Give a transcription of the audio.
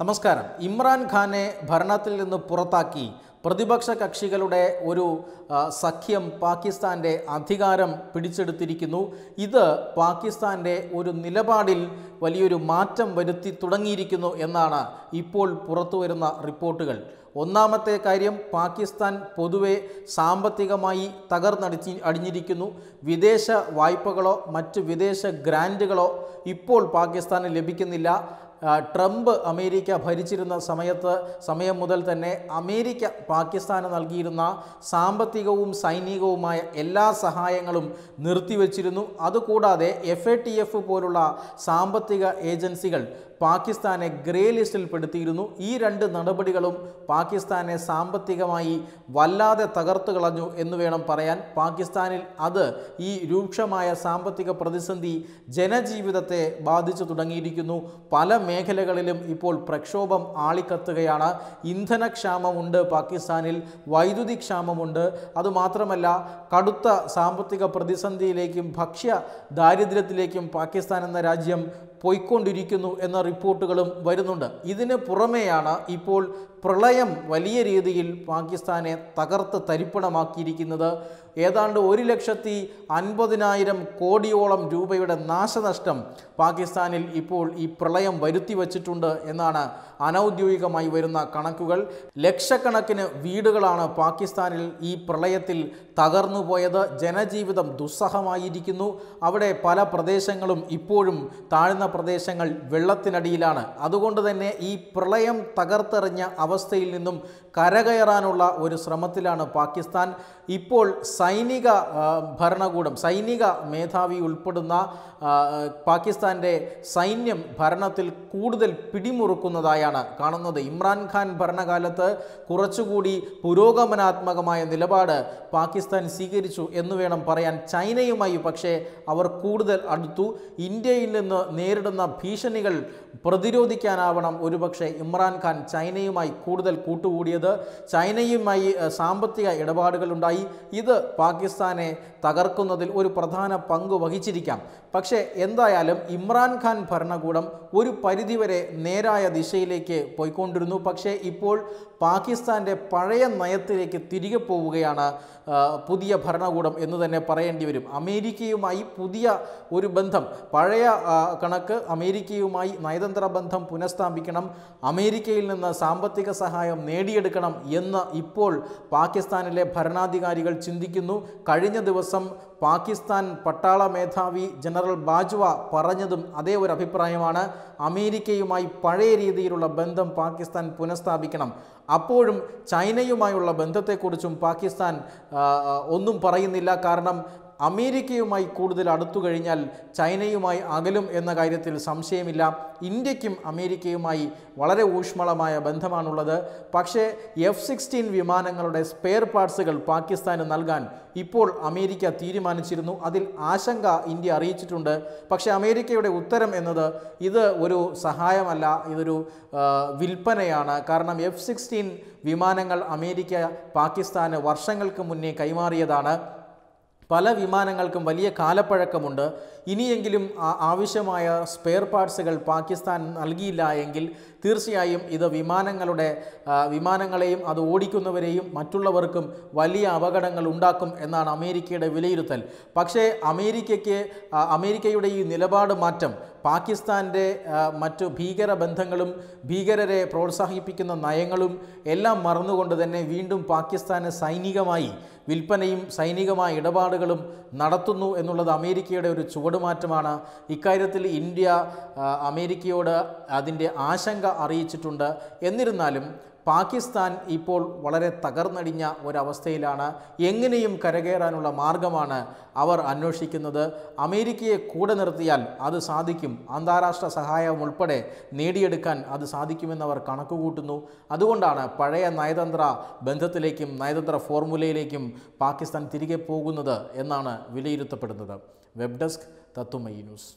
നമസ്കാരം ഇമ്രാൻ ഖാനെ ഭരണത്തിൽ നിന്ന് പുറത്താക്കി പ്രതിപക്ഷ കക്ഷികളുടെ ഒരു സഖ്യം പാകിസ്ഥാൻ്റെ അധികാരം പിടിച്ചെടുത്തിരിക്കുന്നു ഇത് പാകിസ്ഥാൻ്റെ ഒരു നിലപാടിൽ വലിയൊരു മാറ്റം വരുത്തി തുടങ്ങിയിരിക്കുന്നു എന്നാണ് ഇപ്പോൾ പുറത്തു വരുന്ന റിപ്പോർട്ടുകൾ ഒന്നാമത്തെ കാര്യം പാകിസ്ഥാൻ പൊതുവെ സാമ്പത്തികമായി തകർന്നടിച്ച് അടിഞ്ഞിരിക്കുന്നു വിദേശ വായ്പകളോ മറ്റ് വിദേശ ഗ്രാൻഡുകളോ ഇപ്പോൾ പാകിസ്ഥാന് ലഭിക്കുന്നില്ല ട്രംപ് അമേരിക്ക ഭരിച്ചിരുന്ന സമയത്ത് സമയം മുതൽ തന്നെ അമേരിക്ക പാകിസ്ഥാന് നൽകിയിരുന്ന സാമ്പത്തികവും സൈനികവുമായ എല്ലാ സഹായങ്ങളും നിർത്തിവച്ചിരുന്നു അതുകൂടാതെ എഫ് എ ടി എഫ് പോലുള്ള സാമ്പത്തിക ഏജൻസികൾ പാകിസ്ഥാനെ ഗ്രേ ലിസ്റ്റിൽ പെടുത്തിയിരുന്നു ഈ രണ്ട് നടപടികളും പാകിസ്ഥാനെ സാമ്പത്തികമായി വല്ലാതെ തകർത്തു കളഞ്ഞു എന്ന് വേണം പറയാൻ പാകിസ്ഥാനിൽ അത് ഈ രൂക്ഷമായ സാമ്പത്തിക പ്രതിസന്ധി ജനജീവിതത്തെ ബാധിച്ചു തുടങ്ങിയിരിക്കുന്നു പല മേഖലകളിലും ഇപ്പോൾ പ്രക്ഷോഭം ആളിക്കത്തുകയാണ് ഇന്ധനക്ഷാമമുണ്ട് പാകിസ്ഥാനിൽ വൈദ്യുതി ക്ഷാമമുണ്ട് അതുമാത്രമല്ല കടുത്ത സാമ്പത്തിക പ്രതിസന്ധിയിലേക്കും ഭക്ഷ്യ ദാരിദ്ര്യത്തിലേക്കും പാകിസ്ഥാൻ എന്ന രാജ്യം പോയിക്കൊണ്ടിരിക്കുന്നു എന്ന റിപ്പോർട്ടുകളും വരുന്നുണ്ട് ഇതിന് പുറമെയാണ് ഇപ്പോൾ പ്രളയം വലിയ രീതിയിൽ പാകിസ്ഥാനെ തകർത്ത് തരിപ്പണമാക്കിയിരിക്കുന്നത് ഏതാണ്ട് ഒരു ലക്ഷത്തി അൻപതിനായിരം കോടിയോളം രൂപയുടെ നാശനഷ്ടം പാകിസ്ഥാനിൽ ഇപ്പോൾ ഈ പ്രളയം വരുത്തി വച്ചിട്ടുണ്ട് എന്നാണ് അനൗദ്യോഗികമായി വരുന്ന കണക്കുകൾ ലക്ഷക്കണക്കിന് വീടുകളാണ് പാകിസ്ഥാനിൽ ഈ പ്രളയത്തിൽ തകർന്നുപോയത് ജനജീവിതം ദുസ്സഹമായിരിക്കുന്നു അവിടെ പല പ്രദേശങ്ങളും ഇപ്പോഴും താഴ്ന്ന പ്രദേശങ്ങൾ വെള്ളത്തിനടിയിലാണ് അതുകൊണ്ട് തന്നെ ഈ പ്രളയം തകർത്തെറിഞ്ഞ അവസ്ഥയിൽ നിന്നും കരകയറാനുള്ള ഒരു ശ്രമത്തിലാണ് പാകിസ്ഥാൻ ഇപ്പോൾ സൈനിക ഭരണകൂടം സൈനിക മേധാവി ഉൾപ്പെടുന്ന പാകിസ്ഥാൻ്റെ സൈന്യം ഭരണത്തിൽ കൂടുതൽ പിടിമുറുക്കുന്നതായാണ് കാണുന്നത് ഇമ്രാൻഖാൻ ഭരണകാലത്ത് കുറച്ചുകൂടി പുരോഗമനാത്മകമായ നിലപാട് പാകിസ്ഥാൻ സ്വീകരിച്ചു എന്ന് വേണം പറയാൻ ചൈനയുമായി പക്ഷേ അവർ കൂടുതൽ അടുത്തു ഇന്ത്യയിൽ നിന്ന് നേരിടുന്ന ഭീഷണികൾ പ്രതിരോധിക്കാനാവണം ഒരുപക്ഷെ ഇമ്രാൻഖാൻ ചൈനയുമായി കൂടുതൽ കൂട്ടുകൂടിയത് ചൈനയുമായി സാമ്പത്തിക ഇടപാടുകളുണ്ടായി ഇത് പാകിസ്ഥാനെ തകർക്കുന്നതിൽ ഒരു പ്രധാന പങ്ക് വഹിച്ചിരിക്കാം പക്ഷേ എന്തായാലും ഇമ്രാൻഖാൻ ഭരണകൂടം ഒരു പരിധിവരെ നേരായ ദിശയിലേക്ക് പോയിക്കൊണ്ടിരുന്നു പക്ഷേ ഇപ്പോൾ പാകിസ്ഥാൻ്റെ പഴയ നയത്തിലേക്ക് തിരികെ പോവുകയാണ് പുതിയ ഭരണകൂടം എന്ന് തന്നെ പറയേണ്ടി വരും അമേരിക്കയുമായി പുതിയ ഒരു ബന്ധം പഴയ കണക്ക് അമേരിക്കയുമായി നയതന്ത്ര ബന്ധം പുനഃസ്ഥാപിക്കണം അമേരിക്കയിൽ നിന്ന് സാമ്പത്തിക സഹായം നേടിയെടുക്കണം എന്ന് ഇപ്പോൾ പാകിസ്ഥാനിലെ ഭരണാധികാരികൾ ചിന്തിക്കുന്നു കഴിഞ്ഞ ദിവസം പാകിസ്ഥാൻ പട്ടാള മേധാവി ജനറൽ ബാജ്വ പറഞ്ഞതും അതേ ഒരു അഭിപ്രായമാണ് അമേരിക്കയുമായി പഴയ രീതിയിലുള്ള ബന്ധം പാകിസ്ഥാൻ പുനഃസ്ഥാപിക്കണം അപ്പോഴും ചൈനയുമായുള്ള ബന്ധത്തെക്കുറിച്ചും പാകിസ്ഥാൻ ഒന്നും പറയുന്നില്ല കാരണം അമേരിക്കയുമായി കൂടുതൽ അടുത്തു കഴിഞ്ഞാൽ ചൈനയുമായി അകലും എന്ന കാര്യത്തിൽ സംശയമില്ല ഇന്ത്യക്കും അമേരിക്കയുമായി വളരെ ഊഷ്മളമായ ബന്ധമാണുള്ളത് പക്ഷേ എഫ് സിക്സ്റ്റീൻ വിമാനങ്ങളുടെ സ്പെയർ പാർട്സുകൾ പാകിസ്ഥാന് നൽകാൻ ഇപ്പോൾ അമേരിക്ക തീരുമാനിച്ചിരുന്നു അതിൽ ആശങ്ക ഇന്ത്യ അറിയിച്ചിട്ടുണ്ട് പക്ഷേ അമേരിക്കയുടെ ഉത്തരം എന്നത് ഇത് ഒരു സഹായമല്ല ഇതൊരു വിൽപ്പനയാണ് കാരണം എഫ് സിക്സ്റ്റീൻ വിമാനങ്ങൾ അമേരിക്ക പാകിസ്ഥാന് വർഷങ്ങൾക്ക് മുന്നേ കൈമാറിയതാണ് പല വിമാനങ്ങൾക്കും വലിയ കാലപ്പഴക്കമുണ്ട് ഇനിയെങ്കിലും ആവശ്യമായ സ്പെയർ പാർട്സുകൾ പാകിസ്ഥാൻ നൽകിയില്ല എങ്കിൽ തീർച്ചയായും ഇത് വിമാനങ്ങളുടെ വിമാനങ്ങളെയും അത് ഓടിക്കുന്നവരെയും മറ്റുള്ളവർക്കും വലിയ അപകടങ്ങൾ ഉണ്ടാക്കും എന്നാണ് അമേരിക്കയുടെ വിലയിരുത്തൽ പക്ഷേ അമേരിക്കയ്ക്ക് അമേരിക്കയുടെ ഈ നിലപാട് മാറ്റം പാകിസ്ഥാൻ്റെ മറ്റു ഭീകര ബന്ധങ്ങളും ഭീകരരെ പ്രോത്സാഹിപ്പിക്കുന്ന നയങ്ങളും എല്ലാം മറന്നുകൊണ്ട് തന്നെ വീണ്ടും പാകിസ്ഥാന് സൈനികമായി വിൽപ്പനയും സൈനികമായ ഇടപാടുകളും നടത്തുന്നു എന്നുള്ളത് അമേരിക്കയുടെ ഒരു ചുവട് ചുവടുമാറ്റമാണ് ഇക്കാര്യത്തിൽ ഇന്ത്യ അമേരിക്കയോട് അതിൻ്റെ ആശങ്ക അറിയിച്ചിട്ടുണ്ട് എന്നിരുന്നാലും പാകിസ്ഥാൻ ഇപ്പോൾ വളരെ തകർന്നടിഞ്ഞ ഒരവസ്ഥയിലാണ് എങ്ങനെയും കരകയറാനുള്ള മാർഗമാണ് അവർ അന്വേഷിക്കുന്നത് അമേരിക്കയെ കൂടെ നിർത്തിയാൽ അത് സാധിക്കും അന്താരാഷ്ട്ര സഹായം ഉൾപ്പെടെ നേടിയെടുക്കാൻ അത് സാധിക്കുമെന്നവർ കണക്കുകൂട്ടുന്നു അതുകൊണ്ടാണ് പഴയ നയതന്ത്ര ബന്ധത്തിലേക്കും നയതന്ത്ര ഫോർമുലയിലേക്കും പാകിസ്ഥാൻ തിരികെ പോകുന്നത് എന്നാണ് വിലയിരുത്തപ്പെടുന്നത് വെബ് ഡെസ്ക് തത്തുമൈ ന്യൂസ്